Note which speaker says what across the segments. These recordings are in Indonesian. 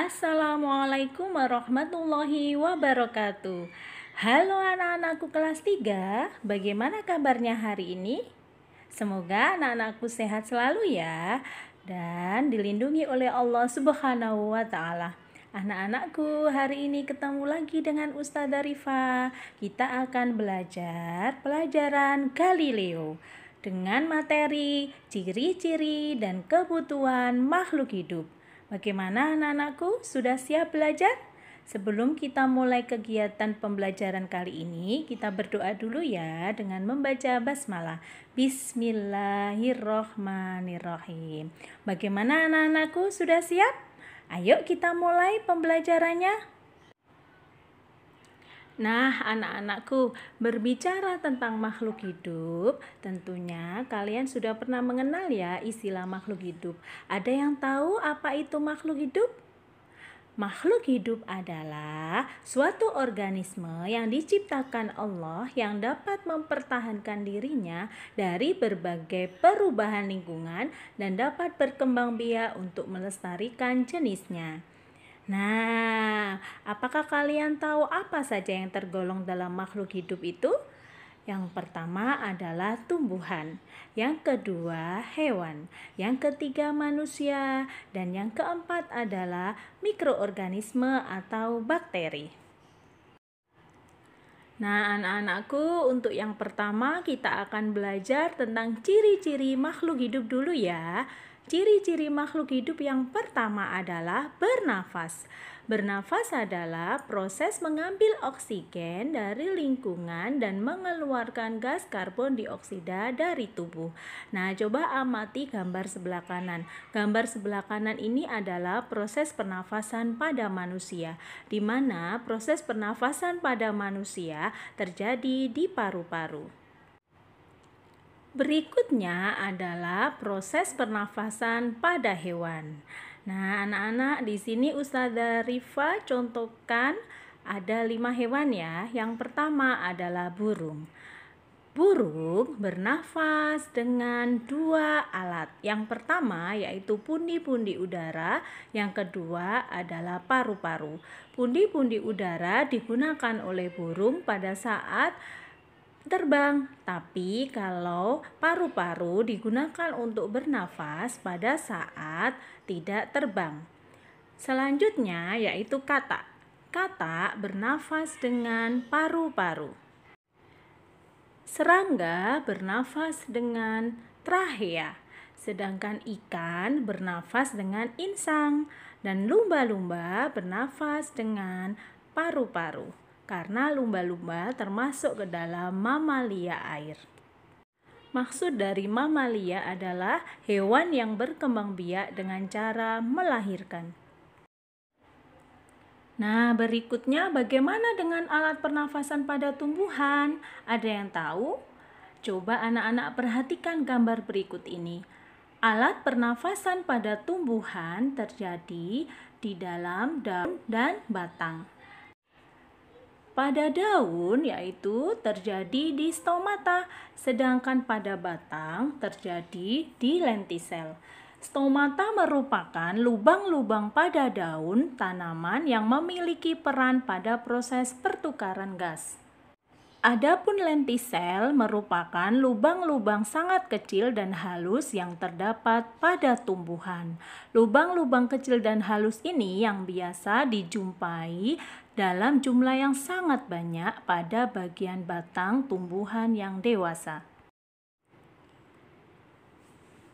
Speaker 1: Assalamualaikum warahmatullahi wabarakatuh. Halo anak-anakku kelas 3, bagaimana kabarnya hari ini? Semoga anak-anakku sehat selalu ya dan dilindungi oleh Allah Subhanahu wa taala. Anak-anakku, hari ini ketemu lagi dengan Ustazah Rifa. Kita akan belajar pelajaran Galileo dengan materi ciri-ciri dan kebutuhan makhluk hidup. Bagaimana anak-anakku? Sudah siap belajar? Sebelum kita mulai kegiatan pembelajaran kali ini, kita berdoa dulu ya dengan membaca basmalah. Bismillahirrohmanirrohim. Bagaimana anak-anakku? Sudah siap? Ayo kita mulai pembelajarannya. Nah, anak-anakku, berbicara tentang makhluk hidup, tentunya kalian sudah pernah mengenal ya istilah makhluk hidup. Ada yang tahu apa itu makhluk hidup? Makhluk hidup adalah suatu organisme yang diciptakan Allah yang dapat mempertahankan dirinya dari berbagai perubahan lingkungan dan dapat berkembang biak untuk melestarikan jenisnya. Nah, apakah kalian tahu apa saja yang tergolong dalam makhluk hidup itu? Yang pertama adalah tumbuhan, yang kedua hewan, yang ketiga manusia, dan yang keempat adalah mikroorganisme atau bakteri. Nah, anak-anakku, untuk yang pertama kita akan belajar tentang ciri-ciri makhluk hidup dulu ya. Ciri-ciri makhluk hidup yang pertama adalah bernafas. Bernafas adalah proses mengambil oksigen dari lingkungan dan mengeluarkan gas karbon dioksida dari tubuh. Nah, coba amati gambar sebelah kanan. Gambar sebelah kanan ini adalah proses pernafasan pada manusia, di mana proses pernafasan pada manusia terjadi di paru-paru. Berikutnya adalah proses pernafasan pada hewan. Nah, anak-anak di sini Ustazah Rifa contohkan ada lima hewan ya. Yang pertama adalah burung. Burung bernafas dengan dua alat. Yang pertama yaitu pundi-pundi udara, yang kedua adalah paru-paru. Pundi-pundi udara digunakan oleh burung pada saat terbang. Tapi kalau paru-paru digunakan untuk bernafas pada saat tidak terbang. Selanjutnya yaitu kata. Kata bernafas dengan paru-paru. Serangga bernafas dengan trahea, sedangkan ikan bernafas dengan insang dan lumba-lumba bernafas dengan paru-paru karena lumba-lumba termasuk ke dalam mamalia air. Maksud dari mamalia adalah hewan yang berkembang biak dengan cara melahirkan. Nah, berikutnya bagaimana dengan alat pernafasan pada tumbuhan? Ada yang tahu? Coba anak-anak perhatikan gambar berikut ini. Alat pernafasan pada tumbuhan terjadi di dalam daun dan batang. Pada daun yaitu terjadi di stomata, sedangkan pada batang terjadi di lentisel. Stomata merupakan lubang-lubang pada daun tanaman yang memiliki peran pada proses pertukaran gas. Adapun lentisel merupakan lubang-lubang sangat kecil dan halus yang terdapat pada tumbuhan. Lubang-lubang kecil dan halus ini yang biasa dijumpai dalam jumlah yang sangat banyak pada bagian batang tumbuhan yang dewasa.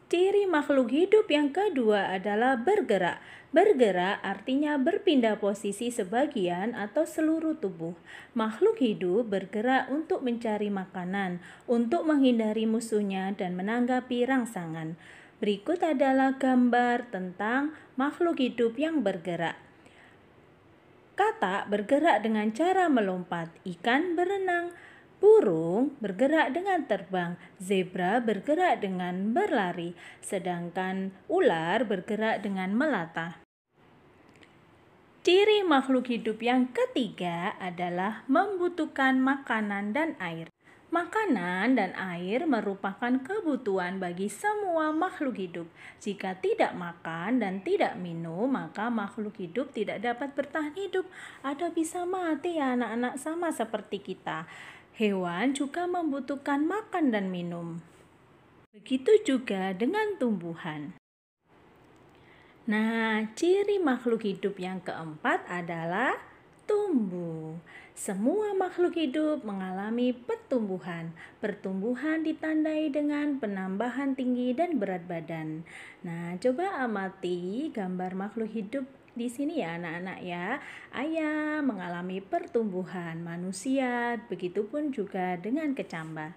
Speaker 1: Ciri makhluk hidup yang kedua adalah bergerak. Bergerak artinya berpindah posisi sebagian atau seluruh tubuh. Makhluk hidup bergerak untuk mencari makanan, untuk menghindari musuhnya, dan menanggapi rangsangan. Berikut adalah gambar tentang makhluk hidup yang bergerak. Kata bergerak dengan cara melompat, ikan berenang, Burung bergerak dengan terbang, zebra bergerak dengan berlari, sedangkan ular bergerak dengan melata. Ciri makhluk hidup yang ketiga adalah membutuhkan makanan dan air. Makanan dan air merupakan kebutuhan bagi semua makhluk hidup. Jika tidak makan dan tidak minum, maka makhluk hidup tidak dapat bertahan hidup atau bisa mati ya anak-anak sama seperti kita. Hewan juga membutuhkan makan dan minum. Begitu juga dengan tumbuhan. Nah, ciri makhluk hidup yang keempat adalah tumbuh. Semua makhluk hidup mengalami pertumbuhan. Pertumbuhan ditandai dengan penambahan tinggi dan berat badan. Nah, coba amati gambar makhluk hidup di sini ya anak-anak ya. Ayam mengalami pertumbuhan manusia, begitupun juga dengan kecambah.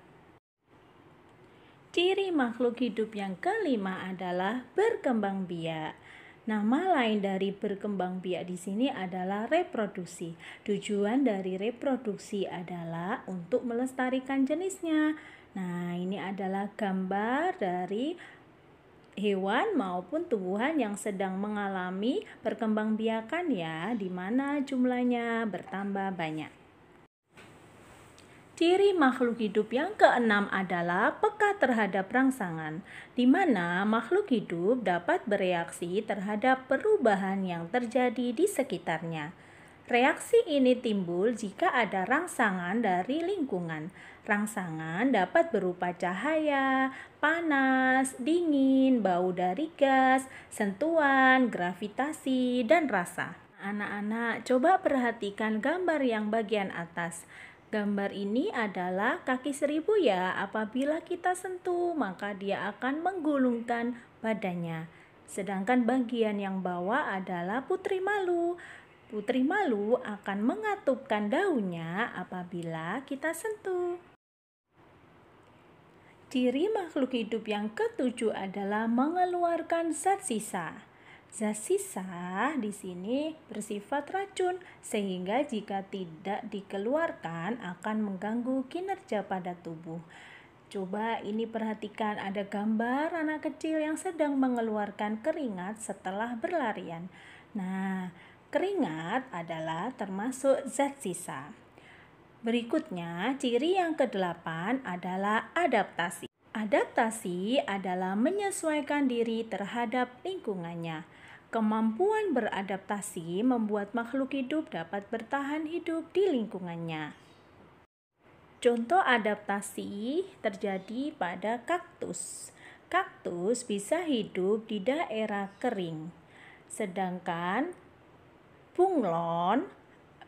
Speaker 1: Ciri makhluk hidup yang kelima adalah berkembang biak. Nama lain dari berkembang biak di sini adalah reproduksi. Tujuan dari reproduksi adalah untuk melestarikan jenisnya. Nah, ini adalah gambar dari hewan maupun tumbuhan yang sedang mengalami perkembangbiakan ya, di mana jumlahnya bertambah banyak. Ciri makhluk hidup yang keenam adalah peka terhadap rangsangan, di mana makhluk hidup dapat bereaksi terhadap perubahan yang terjadi di sekitarnya. Reaksi ini timbul jika ada rangsangan dari lingkungan. Rangsangan dapat berupa cahaya, panas, dingin, bau dari gas, sentuhan, gravitasi, dan rasa. Anak-anak, coba perhatikan gambar yang bagian atas. Gambar ini adalah kaki seribu ya. Apabila kita sentuh, maka dia akan menggulungkan badannya. Sedangkan bagian yang bawah adalah putri malu. Putri malu akan mengatupkan daunnya apabila kita sentuh. Ciri makhluk hidup yang ketujuh adalah mengeluarkan zat sisa. Zat sisa di sini bersifat racun sehingga jika tidak dikeluarkan akan mengganggu kinerja pada tubuh. Coba ini perhatikan ada gambar anak kecil yang sedang mengeluarkan keringat setelah berlarian. Nah, Keringat adalah termasuk zat sisa. Berikutnya, ciri yang kedelapan adalah adaptasi. Adaptasi adalah menyesuaikan diri terhadap lingkungannya. Kemampuan beradaptasi membuat makhluk hidup dapat bertahan hidup di lingkungannya. Contoh adaptasi terjadi pada kaktus. Kaktus bisa hidup di daerah kering, sedangkan Bunglon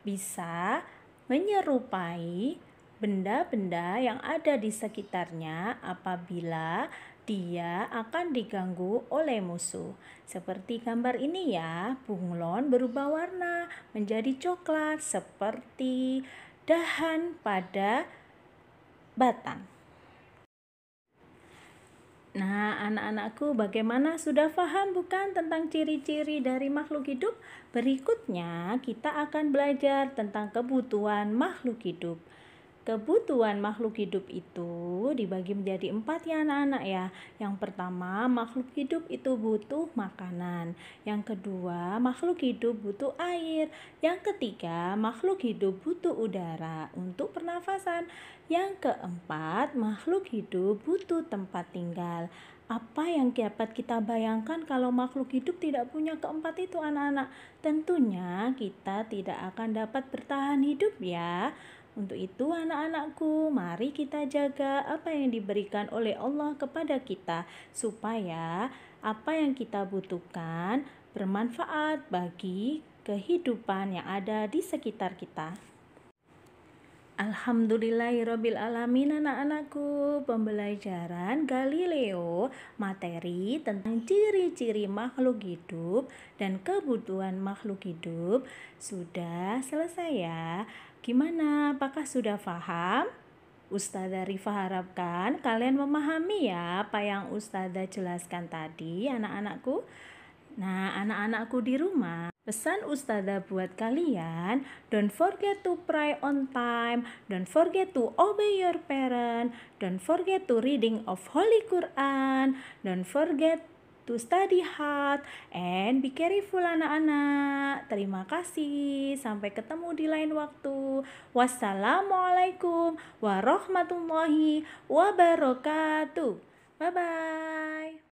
Speaker 1: bisa menyerupai benda-benda yang ada di sekitarnya apabila dia akan diganggu oleh musuh. Seperti gambar ini ya, bunglon berubah warna menjadi coklat seperti dahan pada batang. Nah, anak-anakku, bagaimana sudah paham bukan tentang ciri-ciri dari makhluk hidup? Berikutnya, kita akan belajar tentang kebutuhan makhluk hidup. Kebutuhan makhluk hidup itu dibagi menjadi empat ya anak-anak ya. Yang pertama makhluk hidup itu butuh makanan. Yang kedua makhluk hidup butuh air. Yang ketiga makhluk hidup butuh udara untuk pernafasan. Yang keempat makhluk hidup butuh tempat tinggal. Apa yang dapat kita bayangkan kalau makhluk hidup tidak punya keempat itu anak-anak? Tentunya kita tidak akan dapat bertahan hidup ya. Untuk itu, anak-anakku, mari kita jaga apa yang diberikan oleh Allah kepada kita, supaya apa yang kita butuhkan bermanfaat bagi kehidupan yang ada di sekitar kita. Alhamdulillahirabbil alamin anak-anakku. Pembelajaran Galileo materi tentang ciri-ciri makhluk hidup dan kebutuhan makhluk hidup sudah selesai ya. Gimana? Apakah sudah paham? Ustazah Rifa harapkan kalian memahami ya apa yang Ustazah jelaskan tadi anak-anakku. Nah, anak-anakku di rumah, pesan Ustazah buat kalian, don't forget to pray on time, don't forget to obey your parent, don't forget to reading of Holy Quran, don't forget to study hard and be careful anak-anak. Terima kasih. Sampai ketemu di lain waktu. Wassalamualaikum warahmatullahi wabarakatuh. Bye bye.